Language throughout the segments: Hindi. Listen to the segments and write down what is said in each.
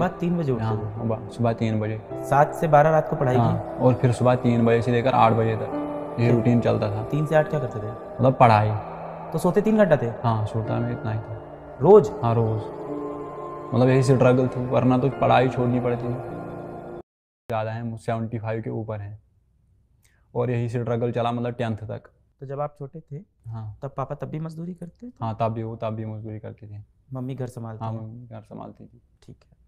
सुबह तीन बजे हाँ सुबह तीन बजे सात से बारह रात को पढ़ाई हाँ, की और फिर सुबह तीन बजे से लेकर आठ बजे तक ये रूटीन चलता था तीन से आठ क्या करते थे मतलब पढ़ाई तो सोते तीन घंटा थे हाँ सोता में इतना ही था रोज हाँ रोज मतलब यही स्ट्रगल थी वरना तो पढ़ाई छोड़नी पड़ती ज़्यादा है सेवेंटी फाइव के ऊपर है और यही स्ट्रगल चला मतलब टेंथ तक तो जब आप छोटे थे हाँ तब पापा तब भी मजदूरी करते थे हाँ तब भी वो तब भी मजदूरी करते थे मम्मी घर संभालती हाँ मम्मी घर संभालती थी ठीक है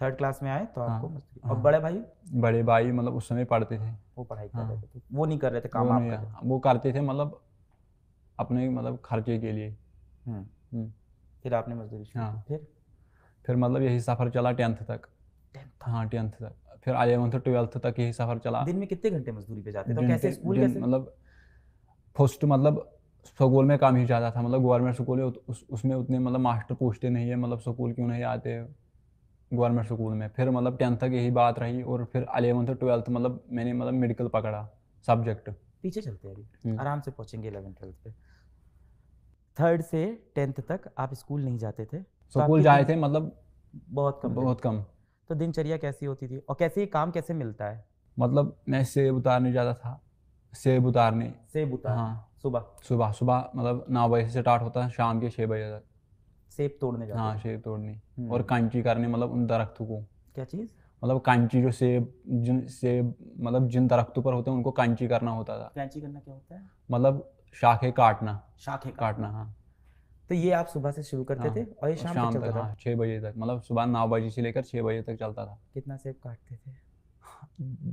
थर्ड क्लास में आए तो हाँ, आपको हाँ, और बड़े भाई बड़े भाई मतलब उस समय पढ़ते थे वो पढ़ाई हाँ, कर रहे थे वो नहीं कर रहे थे काम वो, आप कर करते हाँ। वो करते थे मतलब अपने मतलब खर्चे के लिए हम्म। हम्म। फिर आपने मजदूरी हाँ फिर फिर मतलब यही सफ़र चला टेंथ तक हाँ टेंथ तक फिर अलेवंथ तो ट्वेल्थ तक यही सफ़र चला दिन में कितने घंटे मजदूरी पे जाते थे कैसे स्कूल कैसे मतलब फर्स्ट मतलब स्कूल में काम ही ज़्यादा था मतलब गवर्नमेंट स्कूल में उसमें उतने मतलब मास्टर पूछते नहीं है मतलब स्कूल क्यों नहीं आते गवर्नमेंट स्कूल में फिर मतलब टेंथ तक यही बात रही और फिर अलेवंथ और ट्वेल्थ मतलब मैंने मतलब मेडिकल पकड़ा सब्जेक्ट पीछे चलते हैं अभी हम्म। आराम से पहुँचेंगे इलेवन ट्वेल्थ पे थर्ड से टेंथ तक आप स्कूल नहीं जाते थे स्कूल तो जाए थे मतलब बहुत कम बहुत कम तो दिनचर्या कैसी होती थी और कैसे काम कैसे मिलता है मतलब मैं सेब उतारने जाता था सेब उतारने सेब उतार हाँ सुबह सुबह सुबह मतलब नौ बजे से स्टार्ट होता है शाम के छः बजे तक सेब तोड़ने जाते हाँ सेब तोड़ने हम्म। और कांची करने मतलब उन दरख्तों को क्या चीज़ मतलब कांची जो सेब जिन सेब मतलब जिन दरख्तों पर होते हैं उनको कांची करना होता था कांची करना क्या होता है मतलब शाखे काटना शाखे काटना हाँ तो ये आप सुबह से शुरू करते हाँ, थे और ये शाम, शाम तक, तक हाँ, छः बजे तक मतलब सुबह नौ बजे से लेकर छह बजे तक चलता था कितना सेब काटते थे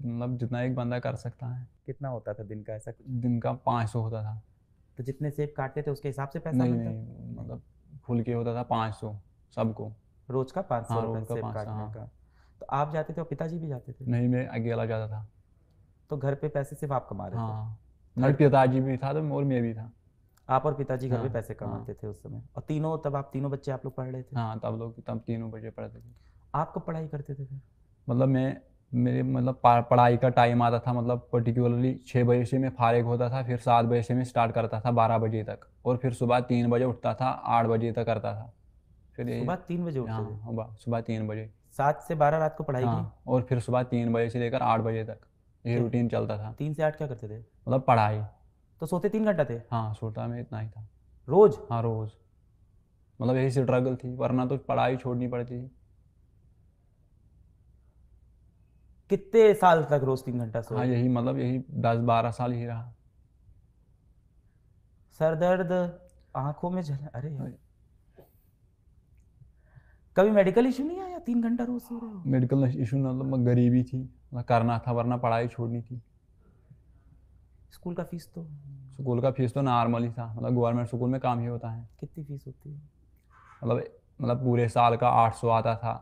मतलब जितना एक बंदा कर सकता है कितना होता था दिन का ऐसा दिन का पाँच सौ होता था तो जितने सेब काटते थे उसके हिसाब से पैसा नहीं, नहीं मतलब फुल के होता था पाँच सौ सबको रोज का पाँच सौ हाँ, रोज का पाँच सौ हाँ। का तो आप जाते थे और पिताजी भी जाते थे नहीं मैं अकेला जाता था तो घर पे पैसे सिर्फ आप कमा रहे हाँ मेरे पिताजी भी था तो और मैं भी था आप और पिताजी घर पे हाँ, पैसे कमाते थे उस समय और तीनों तब आप तीनों बच्चे आप लोग पढ़ रहे थे हाँ तब लोग तब तीनों बच्चे पढ़ते थे आप कब पढ़ाई करते थे मतलब मैं मेरे मतलब पढ़ाई का टाइम आता था मतलब पर्टिकुलरली छः बजे से मैं फारिग होता था फिर सात बजे से मैं स्टार्ट करता था बारह बजे तक और फिर सुबह तीन बजे उठता था आठ बजे तक करता था फिर सुबह तीन बजे हाँ सुबह तीन बजे सात से बारह रात को पढ़ाई हाँ, और फिर सुबह तीन बजे से लेकर आठ बजे तक ये रूटीन चलता था तीन से आठ क्या करते थे मतलब पढ़ाई तो सोते तीन घंटा थे हाँ सोता मैं इतना ही था रोज हाँ रोज मतलब यही स्ट्रगल थी वरना तो पढ़ाई छोड़नी पड़ती थी कितने साल तक रोज तीन घंटा सो हाँ यही मतलब यही दस बारह साल ही रहा सर दर्द आंखों में जल अरे कभी मेडिकल इशू नहीं आया तीन घंटा रोज सो रहे हो मेडिकल इशू ना मतलब गरीबी थी ना करना था वरना पढ़ाई छोड़नी थी स्कूल का फीस तो स्कूल का फीस तो नॉर्मल ही था मतलब गवर्नमेंट स्कूल में काम ही होता है कितनी फीस होती है मतलब मतलब पूरे साल का आठ सौ आता था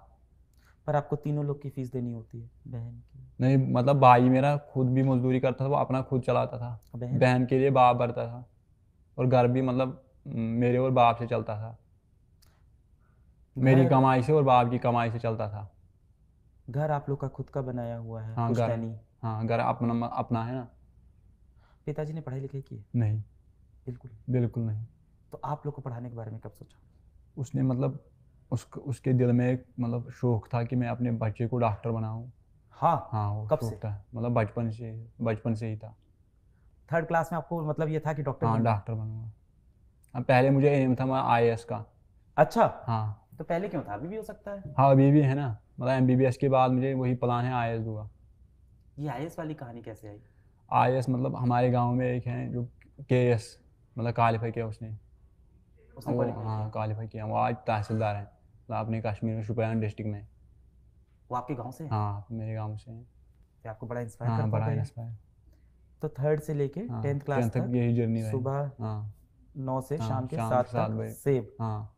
पर आपको तीनों लोग की फीस देनी होती है बहन की नहीं मतलब भाई मेरा खुद भी मजदूरी करता था वो अपना खुद चलाता था बहन, के लिए बाप भरता था और घर भी मतलब मेरे और बाप से चलता था मेरी कमाई से और बाप की कमाई से चलता था घर आप लोग का खुद का बनाया हुआ है हाँ घर हाँ घर अपना अपना है ना पिताजी ने पढ़ाई लिखाई की नहीं बिल्कुल बिल्कुल नहीं तो आप लोग को पढ़ाने के बारे में कब सोचा उसने मतलब उस उसके दिल में एक मतलब शौक था कि मैं अपने बच्चे को डॉक्टर बनाऊं हाँ हाँ वो कब से था मतलब बचपन से बचपन से ही था थर्ड क्लास में आपको मतलब ये था कि डॉक्टर हाँ डॉक्टर बनूंगा पहले मुझे एम था मैं आई का अच्छा हाँ तो पहले क्यों था अभी भी हो सकता है हाँ अभी भी है ना मतलब एम के बाद मुझे वही प्लान है आई हुआ ये आई वाली कहानी कैसे आई आई मतलब हमारे गाँव में एक है जो के मतलब क्वालिफाई किया उसने उसने हाँ क्वालिफाई किया वो आज तहसीलदार हैं तो आपने कश्मीर में शुपयान डिस्ट्रिक्ट में वो आपके गांव से हाँ मेरे गांव से हैं आपको बड़ा इंस्पायर हाँ, बड़ा इंस्पायर तो थर्ड से लेके टेंथ हाँ, क्लास तक यही जर्नी रही सुबह हाँ। नौ से हाँ, शाम के सात सात बजे सेब हाँ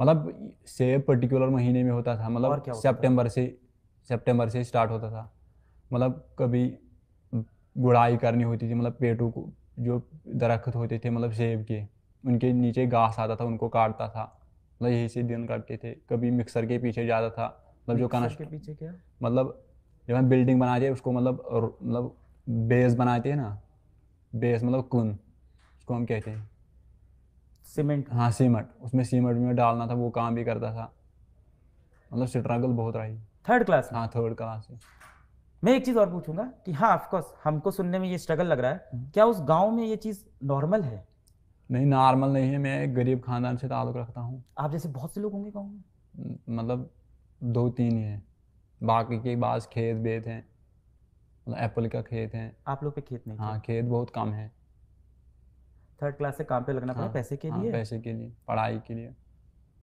मतलब सेब पर्टिकुलर महीने में होता था मतलब सितंबर से सितंबर से स्टार्ट होता था मतलब कभी गुड़ाई करनी होती थी मतलब पेटू को जो दरख्त होते थे मतलब सेब के उनके नीचे घास आता था उनको काटता था मतलब यही से दिन काटते थे कभी मिक्सर के पीछे जाता था मतलब जो कनेक्शन के पीछे क्या मतलब जब हम बिल्डिंग बनाते हैं उसको मतलब मतलब बेस बनाते हैं ना बेस मतलब कुन उसको हम कहते हैं सीमेंट हाँ सीमेंट उसमें सीमेंट में डालना था वो काम भी करता था मतलब स्ट्रगल बहुत रही थर्ड क्लास हाँ थर्ड क्लास में मैं एक चीज़ और पूछूंगा कि हाँ ऑफकोर्स हमको सुनने में ये स्ट्रगल लग रहा है हम्म। क्या उस गांव में ये चीज़ नॉर्मल है नहीं नॉर्मल नहीं है मैं गरीब खानदान से ताल्लुक़ रखता हूँ आप जैसे बहुत से लोग होंगे गाँव में मतलब दो तीन ही हैं बाकी के बाद खेत बेत हैं मतलब एप्पल का खेत है आप लोग पे खेत नहीं हाँ खेत बहुत कम है थर्ड क्लास से काम पे लगना हाँ, पड़ा पैसे के हाँ, लिए पैसे के लिए पढ़ाई के लिए